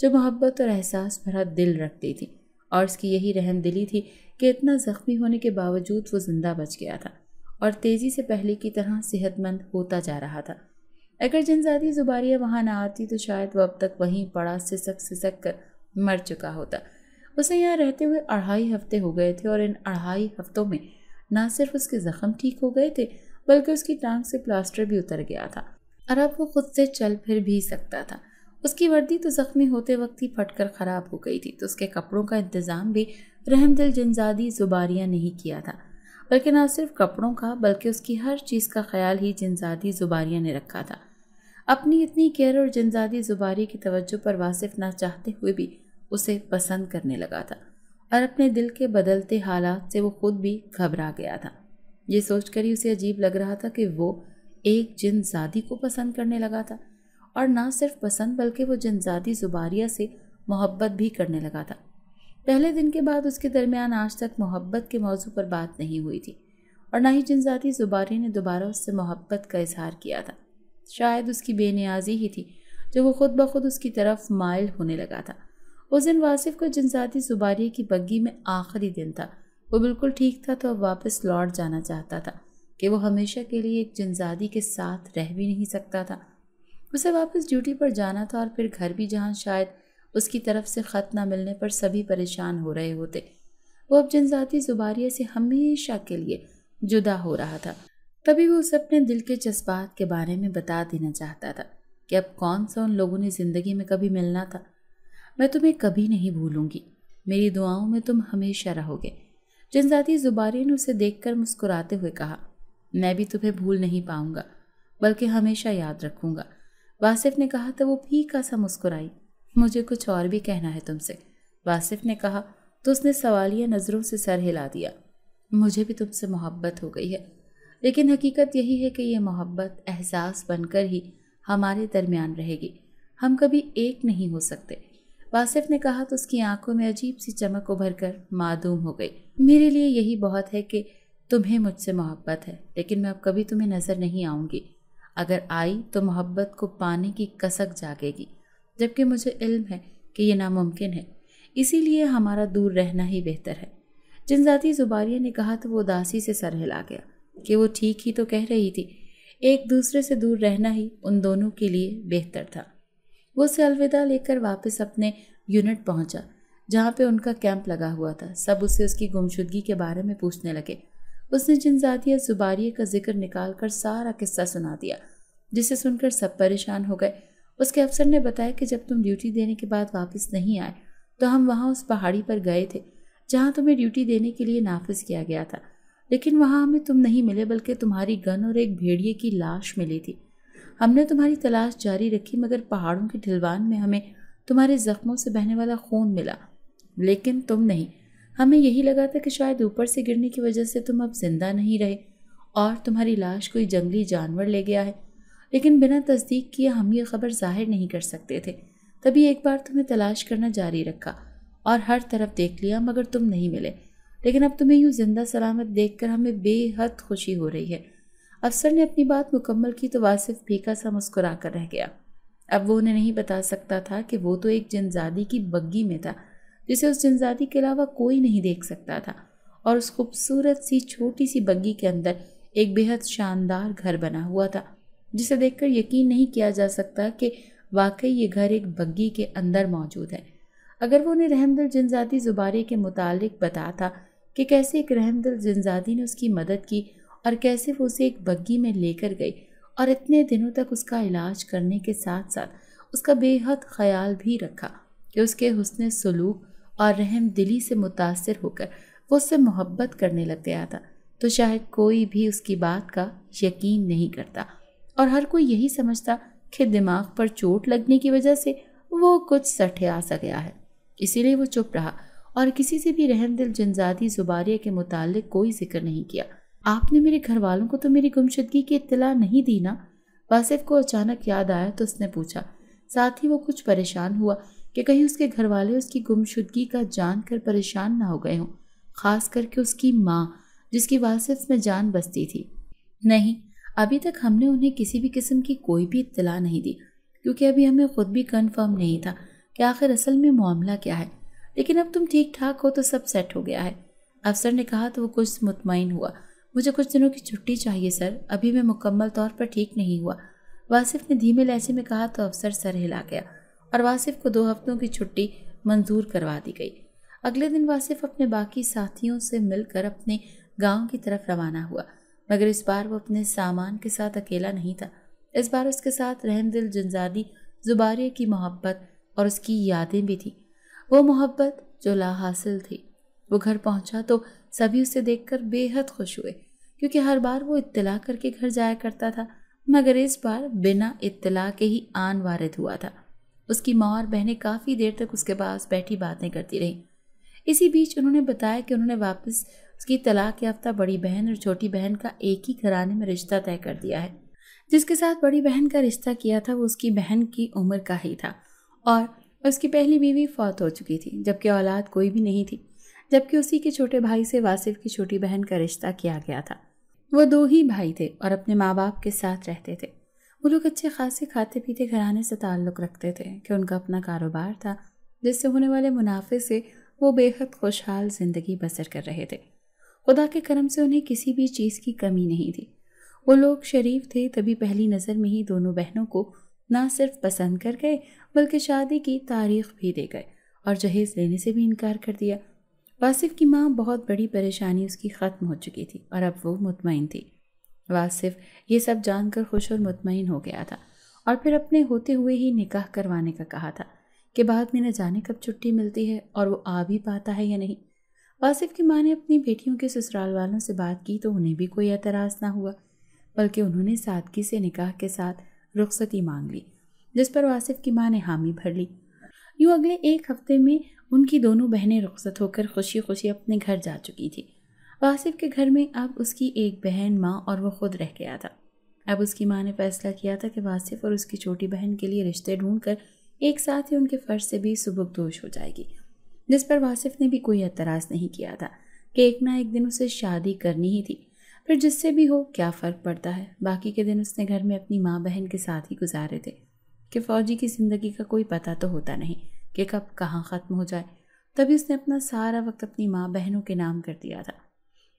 जो मोहब्बत और एहसास भरा दिल रखती थी और उसकी यही रहमदिली थी कि इतना ज़ख्मी होने के बावजूद वो ज़िंदा बच गया था और तेज़ी से पहले की तरह सेहतमंद होता जा रहा था अगर जनजाति जुबारिया वहाँ ना आती तो शायद वह अब तक वहीं पड़ा सिसक सिसक कर मर चुका होता उसे यहाँ रहते हुए अढ़ाई हफ्ते हो गए थे और इन अढ़ाई हफ्तों में ना सिर्फ उसके ज़ख़म ठीक हो गए थे बल्कि उसकी टांग से प्लास्टर भी उतर गया था और अब वो खुद से चल फिर भी सकता था उसकी वर्दी तो ज़ख्मी होते वक्त ही फटकर ख़राब हो गई थी तो उसके कपड़ों का इंतज़ाम भी रहमदिल जनजादी जुबारियाँ नहीं किया था बल्कि ना सिर्फ कपड़ों का बल्कि उसकी हर चीज़ का ख्याल ही जनजादी जुबारियाँ ने रखा था अपनी इतनी केयर और जनजादी जुबारी की तवज्जो पर वासिफ ना चाहते हुए भी उसे पसंद करने लगा था और अपने दिल के बदलते हालात से वो खुद भी घबरा गया था ये सोच कर ही उसे अजीब लग रहा था कि वो एक जिनजादी को पसंद करने लगा था और ना सिर्फ पसंद बल्कि वो जनजादी जुबारिया से मोहब्बत भी करने लगा था पहले दिन के बाद उसके दरमियान आज तक मोहब्बत के मौजू पर बात नहीं हुई थी और ना ही जिनजादी जुबारी ने दोबारा उससे मोहब्बत का इजहार किया था शायद उसकी बेनियाजी ही थी जो वो खुद ब खुद उसकी तरफ माइल होने लगा था उस दिन वासिफ को जनजाती सुबारी की बग्गी में आखिरी दिन था वो बिल्कुल ठीक था तो अब वापस लौट जाना चाहता था कि वो हमेशा के लिए एक जनजाती के साथ रह भी नहीं सकता था उसे वापस ड्यूटी पर जाना था और फिर घर भी जहाँ शायद उसकी तरफ से ख़त ना मिलने पर सभी परेशान हो रहे होते वो अब जनजाती जुबारिया से हमेशा के लिए जुदा हो रहा था तभी वो उसे अपने दिल के जज्बात के बारे में बता देना चाहता था कि अब कौन सा उन लोगों ने ज़िंदगी में कभी मिलना था मैं तुम्हें कभी नहीं भूलूंगी मेरी दुआओं में तुम हमेशा रहोगे जनजातीय जुबारी ने उसे देख मुस्कुराते हुए कहा मैं भी तुम्हें भूल नहीं पाऊंगा बल्कि हमेशा याद रखूंगा वासिफ ने कहा तो वो फीका सा मुस्कुराई मुझे कुछ और भी कहना है तुमसे वासिफ ने कहा तो उसने सवालिया नज़रों से सर हिला दिया मुझे भी तुमसे मोहब्बत हो गई है लेकिन हकीकत यही है कि ये मोहब्बत एहसास बनकर ही हमारे दरमियान रहेगी हम कभी एक नहीं हो सकते वासिफ ने कहा तो उसकी आंखों में अजीब सी चमक उभर कर मादूम हो गई मेरे लिए यही बहुत है कि तुम्हें मुझसे मोहब्बत है लेकिन मैं अब कभी तुम्हें नज़र नहीं आऊँगी अगर आई तो मोहब्बत को पाने की कसक जागेगी जबकि मुझे इल्म है कि यह नामुमकिन है इसीलिए हमारा दूर रहना ही बेहतर है जिन ज़ाती जुबारिया ने कहा तो वो उदासी से सर हिला गया कि वो ठीक ही तो कह रही थी एक दूसरे से दूर रहना ही उन दोनों के लिए बेहतर था वो उसे अलविदा लेकर वापस अपने यूनिट पहुंचा जहाँ पे उनका कैंप लगा हुआ था सब उसे उसकी गुमशुदगी के बारे में पूछने लगे उसने जिनजातिया जुबारिये का जिक्र निकाल कर सारा किस्सा सुना दिया जिसे सुनकर सब परेशान हो गए उसके अफसर ने बताया कि जब तुम ड्यूटी देने के बाद वापस नहीं आए तो हम वहाँ उस पहाड़ी पर गए थे जहाँ तुम्हें ड्यूटी देने के लिए नाफिज किया गया था लेकिन वहाँ हमें तुम नहीं मिले बल्कि तुम्हारी गन और एक भेड़िए की लाश मिली थी हमने तुम्हारी तलाश जारी रखी मगर पहाड़ों के ढिलवान में हमें तुम्हारे ज़ख्मों से बहने वाला खून मिला लेकिन तुम नहीं हमें यही लगा था कि शायद ऊपर से गिरने की वजह से तुम अब जिंदा नहीं रहे और तुम्हारी लाश कोई जंगली जानवर ले गया है लेकिन बिना तस्दीक किए हम ये खबर जाहिर नहीं कर सकते थे तभी एक बार तुम्हें तलाश करना जारी रखा और हर तरफ देख लिया मगर तुम नहीं मिले लेकिन अब तुम्हें यूँ जिंदा सलामत देख हमें बेहद खुशी हो रही है अफसर ने अपनी बात मुकम्मल की तो वासिफ फीका सा मुस्कुरा कर रह गया अब वो उन्हें नहीं बता सकता था कि वो तो एक जनजादी की बग्गी में था जिसे उस जनजादी के अलावा कोई नहीं देख सकता था और उस खूबसूरत सी छोटी सी बग्गी के अंदर एक बेहद शानदार घर बना हुआ था जिसे देखकर यकीन नहीं किया जा सकता कि वाकई ये घर एक बग्गी के अंदर मौजूद है अगर वो उन्हें रहमदिल जिनजादी जुबारे के मुतालिक बताता कि कैसे एक रहमदिल जिनजादी ने उसकी मदद की और कैसे वो उसे एक बग्गी में लेकर गई और इतने दिनों तक उसका इलाज करने के साथ साथ उसका बेहद ख्याल भी रखा कि उसके हसन सलूक और रहम दिली से मुतासर होकर वो उससे मोहब्बत करने लग गया था तो शायद कोई भी उसकी बात का यकीन नहीं करता और हर कोई यही समझता कि दिमाग पर चोट लगने की वजह से वो कुछ आ सा गया है इसीलिए वो चुप रहा और किसी से भी रहम दिल जनजाती जुबारिया के मुतालिक कोई जिक्र नहीं किया आपने मेरे घर वालों को तो मेरी गुमशदगी की इतला नहीं दी ना वासिफ को अचानक याद आया तो उसने पूछा साथ ही वो कुछ परेशान हुआ कि कहीं उसके घर वाले उसकी गुमशुदगी का जान कर परेशान ना हो गए हों ख़ास करके उसकी माँ जिसकी वासिफ में जान बसती थी नहीं अभी तक हमने उन्हें किसी भी किस्म की कोई भी इतला नहीं दी क्योंकि अभी हमें ख़ुद भी कन्फर्म नहीं था कि आखिर असल में मामला क्या है लेकिन अब तुम ठीक ठाक हो तो सब सेट हो गया है अफसर ने कहा तो वो कुछ मुतमिन हुआ मुझे कुछ दिनों की छुट्टी चाहिए सर अभी मैं मुकम्मल तौर पर ठीक नहीं हुआ वासिफ ने धीमे लहजे में कहा तो अफसर सर हिला गया और वासिफ को दो हफ्तों की छुट्टी मंजूर करवा दी गई अगले दिन वासिफ अपने बाकी साथियों से मिलकर अपने गांव की तरफ रवाना हुआ मगर इस बार वो अपने सामान के साथ अकेला नहीं था इस बार उसके साथ रहमदिल जंजारी जुबारे की मोहब्बत और उसकी यादें भी थीं वो मोहब्बत जो लाहासिल थी वो घर पहुंचा तो सभी उसे देखकर बेहद खुश हुए क्योंकि हर बार वो इत्तला करके घर जाया करता था मगर इस बार बिना इत्तला के ही आन वारद हुआ था उसकी माँ और बहनें काफ़ी देर तक उसके पास बैठी बातें करती रहीं इसी बीच उन्होंने बताया कि उन्होंने वापस उसकी तलाक याफ्ता बड़ी बहन और छोटी बहन का एक ही घराने में रिश्ता तय कर दिया है जिसके साथ बड़ी बहन का रिश्ता किया था वो उसकी बहन की उम्र का ही था और उसकी पहली बीवी फौत हो चुकी थी जबकि औलाद कोई भी नहीं थी जबकि उसी के छोटे भाई से वासिफ की छोटी बहन का रिश्ता किया गया था वो दो ही भाई थे और अपने माँ बाप के साथ रहते थे वो लोग अच्छे खासे खाते पीते घराने से ताल्लुक़ रखते थे कि उनका अपना कारोबार था जिससे होने वाले मुनाफे से वो बेहद खुशहाल ज़िंदगी बसर कर रहे थे खुदा के करम से उन्हें किसी भी चीज़ की कमी नहीं थी वो लोग शरीफ थे तभी पहली नज़र में ही दोनों बहनों को ना सिर्फ पसंद कर गए बल्कि शादी की तारीख भी दे गए और जहेज़ लेने से भी इनकार कर दिया वासिफ की माँ बहुत बड़ी परेशानी उसकी ख़त्म हो चुकी थी और अब वो मुतमिन थी वासिफ ये सब जानकर खुश और मुतमिन हो गया था और फिर अपने होते हुए ही निकाह करवाने का कहा था कि बाद में न जाने कब छुट्टी मिलती है और वो आ भी पाता है या नहीं वासिफ की माँ ने अपनी बेटियों के ससुराल वालों से बात की तो उन्हें भी कोई एतराज़ ना हुआ बल्कि उन्होंने सादगी से निकाह के साथ रुख्सती मांग ली जिस पर वासिफ की माँ ने हामी भर ली यूँ अगले एक हफ्ते में उनकी दोनों बहनें रुख्सत होकर खुशी खुशी अपने घर जा चुकी थी वासिफ के घर में अब उसकी एक बहन माँ और वह खुद रह गया था अब उसकी माँ ने फैसला किया था कि वासिफ और उसकी छोटी बहन के लिए रिश्ते ढूंढ कर एक साथ ही उनके फ़र्ज से भी सुबकदोश हो जाएगी जिस पर वासिफ ने भी कोई एतराज़ नहीं किया था कि एक ना एक दिन उसे शादी करनी ही थी फिर जिससे भी हो क्या फ़र्क पड़ता है बाकी के दिन उसने घर में अपनी माँ बहन के साथ ही गुजारे थे कि फ़ौजी की ज़िंदगी का कोई पता तो होता नहीं कि कब कहाँ ख़त्म हो जाए तभी उसने अपना सारा वक्त अपनी माँ बहनों के नाम कर दिया था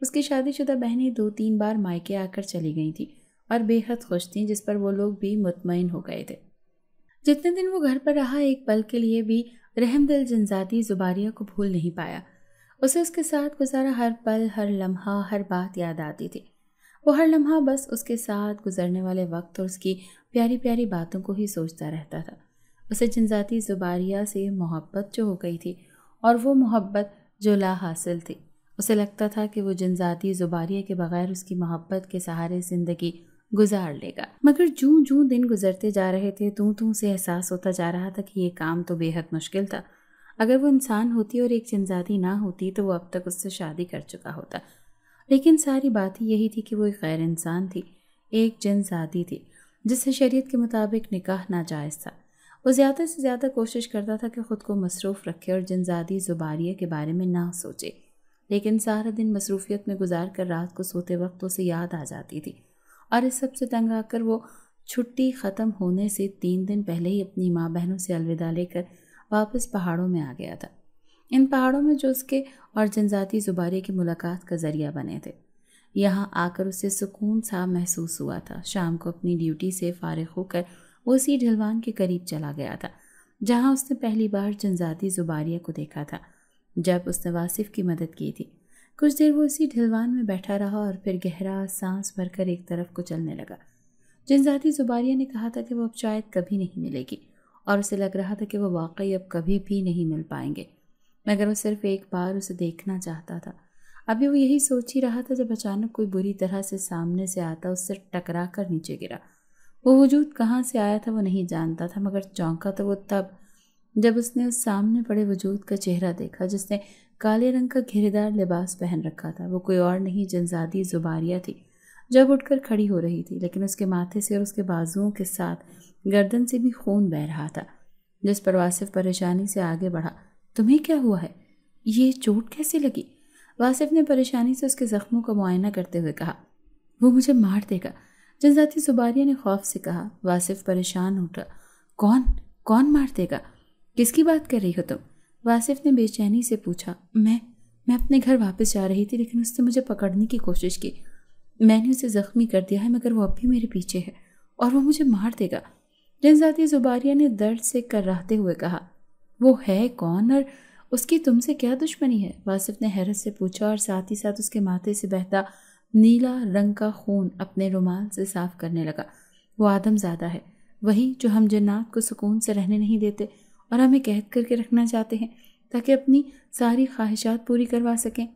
उसकी शादीशुदा बहनें दो तीन बार मायके आकर चली गई थी और बेहद खुश थीं जिस पर वो लोग भी मुतमिन हो गए थे जितने दिन वो घर पर रहा एक पल के लिए भी रहमदिल जनजाती जुबारिया को भूल नहीं पाया उसे उसके साथ गुजारा हर पल हर लम्हा हर बात याद आती थी वो हर लम्हा बस उसके साथ गुजरने वाले वक्त और उसकी प्यारी प्यारी बातों को ही सोचता रहता था उसे जनजाती जुबारिया से मोहब्बत जो हो गई थी और वो मोहब्बत जो ला हासिल थी उसे लगता था कि वो जनजाती जुबारिया के बगैर उसकी मोहब्बत के सहारे ज़िंदगी गुजार लेगा मगर जूं जूं दिन गुजरते जा रहे थे तो तू से एहसास होता जा रहा था कि ये काम तो बेहद मुश्किल था अगर वो इंसान होती और एक जनजाती ना होती तो वो अब तक उससे शादी कर चुका होता लेकिन सारी बात ही यही थी कि वो एक गैर इंसान थी एक जनजाती थी जिससे शरीयत के मुताबिक निकाह नाजायज़ था वो ज़्यादा से ज़्यादा कोशिश करता था कि ख़ुद को मसरूफ़ रखे और जनजाती जुबारिया के बारे में ना सोचे लेकिन सारा दिन मसरूफियत में गुजार कर रात को सोते वक्त उसे याद आ जाती थी और इस सब से तंग आकर वो छुट्टी ख़त्म होने से तीन दिन पहले ही अपनी माँ बहनों से अलविदा लेकर वापस पहाड़ों में आ गया था इन पहाड़ों में जो उसके और जनजाति जुबारे की मुलाकात का ज़रिया बने थे यहाँ आकर उसे सुकून सा महसूस हुआ था शाम को अपनी ड्यूटी से फारग होकर वो उसी ढलवान के करीब चला गया था जहाँ उसने पहली बार जनजाति जुबारिया को देखा था जब उसने वासिफ की मदद की थी कुछ देर वो उसी ढलवान में बैठा रहा और फिर गहरा सांस भरकर एक तरफ को चलने लगा जनजाति जुबारिया ने कहा था कि वो अब शायद कभी नहीं मिलेगी और उसे लग रहा था कि वह वाकई अब कभी भी नहीं मिल पाएंगे मगर वह सिर्फ एक बार उसे देखना चाहता था अभी वो यही सोच ही रहा था जब अचानक कोई बुरी तरह से सामने से आता उससे टकरा कर नीचे गिरा वो वजूद कहाँ से आया था वो नहीं जानता था मगर चौंका तो वो तब जब उसने उस सामने पड़े वजूद का चेहरा देखा जिसने काले रंग का घेरेदार लिबास पहन रखा था वो कोई और नहीं जनजादी जुबारिया थी जब उठकर खड़ी हो रही थी लेकिन उसके माथे से और उसके बाजुओं के साथ गर्दन से भी खून बह रहा था जिस पर वासिफ परेशानी से आगे बढ़ा तुम्हें क्या हुआ है ये चोट कैसे लगी वासिफ ने परेशानी से उसके ज़ख्मों का मुआयना करते हुए कहा वो मुझे मार देगा जनजाति सुबारिया ने खौफ से कहा वासिफ परेशान उठा कौन कौन मार देगा किसकी बात कर रही हो तुम वासिफ ने बेचैनी से पूछा मैं मैं अपने घर वापस जा रही थी लेकिन उसने मुझे पकड़ने की कोशिश की मैंने उसे ज़ख्मी कर दिया है मगर वो अब भी मेरे पीछे है और वो मुझे मार देगा जनजाति जुबारिया ने दर्द से कराहते हुए कहा वो है कौन और उसकी तुमसे क्या दुश्मनी है वासिफ ने हैरत से पूछा और साथ ही साथ उसके माथे से बहता नीला रंग का खून अपने रुमाल से साफ करने लगा वो आदम ज़्यादा है वही जो हम जन्नात को सुकून से रहने नहीं देते और हमें कैद करके रखना चाहते हैं ताकि अपनी सारी ख्वाहिशात पूरी करवा सकें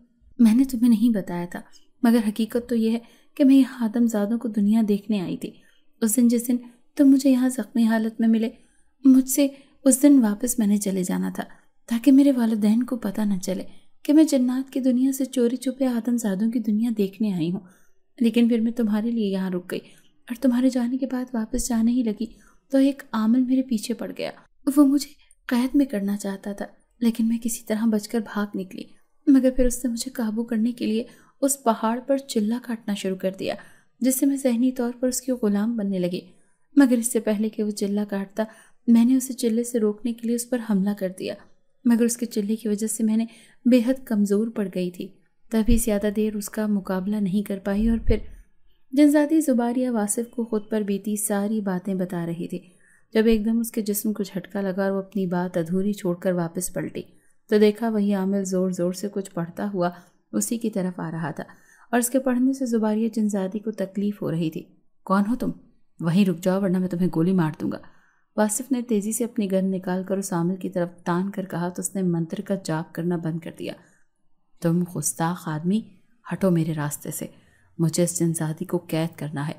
मैंने तुम्हें नहीं बताया था मगर हकीकत तो यह है कि मैं यहाँ आदमजादों को दुनिया देखने आई थी उस दिन जिस दिन तो मुझे यहाँ ज़ख्मी हालत में मिले मुझसे उस दिन वापस मैंने चले जाना था ताकि मेरे वालदेन को पता न चले कि मैं जन्नात की दुनिया से चोरी छुपे आदमजादों की दुनिया देखने आई हूँ लेकिन फिर मैं तुम्हारे लिए यहाँ रुक गई और तुम्हारे जाने के बाद वापस जाने ही लगी तो एक आमल मेरे पीछे पड़ गया वो मुझे कैद में करना चाहता था लेकिन मैं किसी तरह बचकर भाग निकली मगर फिर उसने मुझे काबू करने के लिए उस पहाड़ पर चिल्ला काटना शुरू कर दिया जिससे मैं जहनी तौर पर उसकी गुलाम बनने लगी मगर इससे पहले कि वो चिल्ला काटता मैंने उसे चिल्ले से रोकने के लिए उस पर हमला कर दिया मगर उसके चिल्ले की वजह से मैंने बेहद कमज़ोर पड़ गई थी तभी ज़्यादा देर उसका मुकाबला नहीं कर पाई और फिर जनजादी जुबारिया वासिफ को खुद पर बीती सारी बातें बता रही थी जब एकदम उसके जिस्म को झटका लगा और वो अपनी बात अधूरी छोड़कर वापस पलटी तो देखा वही आमिल ज़ोर ज़ोर से कुछ पढ़ता हुआ उसी की तरफ आ रहा था और उसके पढ़ने से जुबारिया जनजादी को तकलीफ़ हो रही थी कौन हो तुम वहीं रुक जाओ वरना मैं तुम्हें गोली मार दूंगा वासिफ ने तेज़ी से अपनी गन निकाल कर उस आमिर की तरफ तान कर कहा तो उसने मंत्र का जाप करना बंद कर दिया तुम गुस्ताख आदमी हटो मेरे रास्ते से मुझे इस जिनजादी को कैद करना है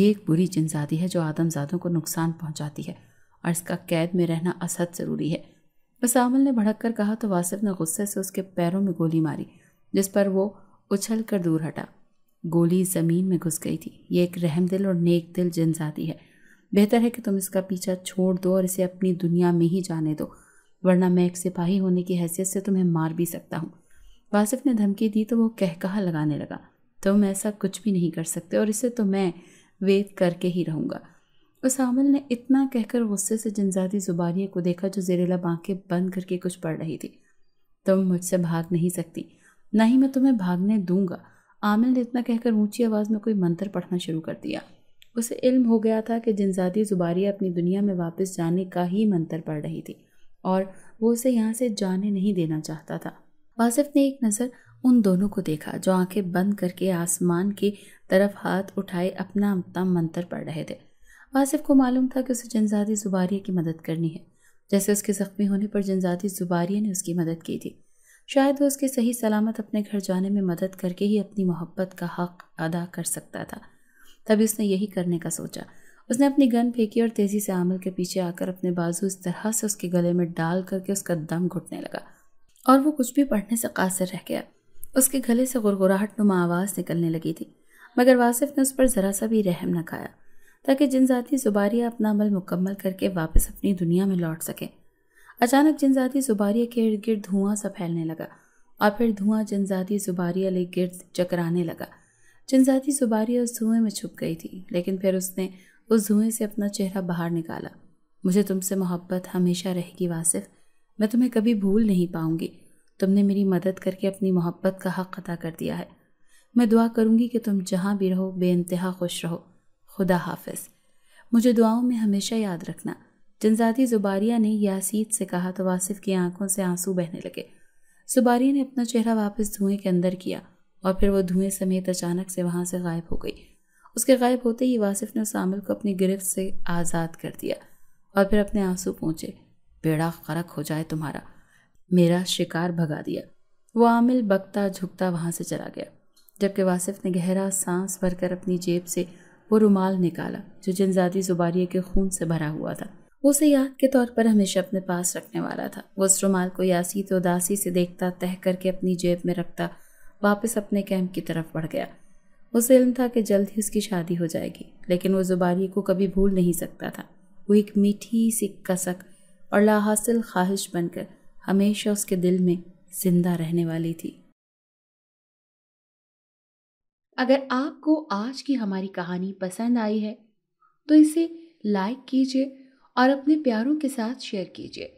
ये एक बुरी जिनजादी है जो आदमजादों को नुकसान पहुंचाती है और इसका कैद में रहना असद ज़रूरी है बस आमिल ने भड़क कर कहा तो वासिफ ने गुस्से से उसके पैरों में गोली मारी जिस पर वो उछल कर दूर हटा गोली ज़मीन में घुस गई थी ये एक रहम दिल और नेक दिल जनजाति है बेहतर है कि तुम इसका पीछा छोड़ दो और इसे अपनी दुनिया में ही जाने दो वरना मैं एक सिपाही होने की हैसियत से तुम्हें मार भी सकता हूँ वासिफ ने धमकी दी तो वो कहकहा लगाने लगा तुम ऐसा कुछ भी नहीं कर सकते और इसे तो मैं वेद करके ही रहूँगा उस आमल ने इतना कहकर गुस्से से जनजाती जुबारिया को देखा जो जेरेला बांके बंद करके कुछ पढ़ रही थी तुम मुझसे भाग नहीं सकती ना ही मैं तुम्हें भागने दूंगा आमिल ने इतना कहकर ऊंची आवाज़ में कोई मंत्र पढ़ना शुरू कर दिया उसे इल्म हो गया था कि जिनजादी जुबारिया अपनी दुनिया में वापस जाने का ही मंत्र पढ़ रही थी और वो उसे यहाँ से जाने नहीं देना चाहता था वासिफ ने एक नज़र उन दोनों को देखा जो आंखें बंद करके आसमान की तरफ हाथ उठाए अपना अपना मंत्र पढ़ रहे थे वासिफ को मालूम था कि उसे जनजादी जुबारिया की मदद करनी है जैसे उसके ज़ख्मी होने पर जनजादी जुबारिया ने उसकी मदद की थी शायद वो उसके सही सलामत अपने घर जाने में मदद करके ही अपनी मोहब्बत का हक अदा कर सकता था तभी उसने यही करने का सोचा उसने अपनी गन फेंकी और तेज़ी से आमिर के पीछे आकर अपने बाजू इस तरह से उसके गले में डाल करके उसका दम घुटने लगा और वो कुछ भी पढ़ने से कासर रह गया उसके गले से गुरगुराहट नुमा आवाज़ निकलने लगी थी मगर वासिफ ने उस पर ज़रा सा भी रहम न खाया ताकि जिन ज़ाती अपना अमल मुकम्मल करके वापस अपनी दुनिया में लौट सकें अचानक जनजाति सुबारिया के इर्द गिर्द धुआं सा फैलने लगा और फिर धुआं जनजाति सुबारिया ले गिर्द चकराने लगा जनजाति सुबारिया उस धुएं में छुप गई थी लेकिन फिर उसने उस धुएं से अपना चेहरा बाहर निकाला मुझे तुमसे मोहब्बत हमेशा रहेगी वासिफ मैं तुम्हें कभी भूल नहीं पाऊंगी तुमने मेरी मदद करके अपनी मोहब्बत का हक़ अदा कर दिया है मैं दुआ करूंगी कि तुम जहाँ भी रहो बेानतहा खुश रहो खुदा हाफिज मुझे दुआओं में हमेशा याद रखना जनजाती जुबारिया ने यासीद से कहा तो वासिफ की आंखों से आंसू बहने लगे जुबारिया ने अपना चेहरा वापस धुएं के अंदर किया और फिर वो धुएं समेत अचानक से वहाँ से गायब हो गई उसके गायब होते ही वासिफ ने उस आमिल को अपनी गिरफ्त से आज़ाद कर दिया और फिर अपने आंसू पहुँचे बेड़ा खरक हो जाए तुम्हारा मेरा शिकार भगा दिया वो आमिल बकता झुकता वहाँ से चला गया जबकि वासिफ ने गहरा सांस भरकर अपनी जेब से वो रुमाल निकाला जो जनजाति जुबारिया के खून से भरा हुआ था वो उसे याद के तौर पर हमेशा अपने पास रखने वाला था वो उस रुमाल को यासी तो उदासी से देखता तह करके अपनी जेब में रखता वापस अपने कैंप की तरफ बढ़ गया उसे इल्म था कि जल्द ही उसकी शादी हो जाएगी लेकिन वो जुबारी को कभी भूल नहीं सकता था वो एक मीठी सी कसक और लाहासिल ख्वाहिश बनकर हमेशा उसके दिल में जिंदा रहने वाली थी अगर आपको आज की हमारी कहानी पसंद आई है तो इसे लाइक कीजिए और अपने प्यारों के साथ शेयर कीजिए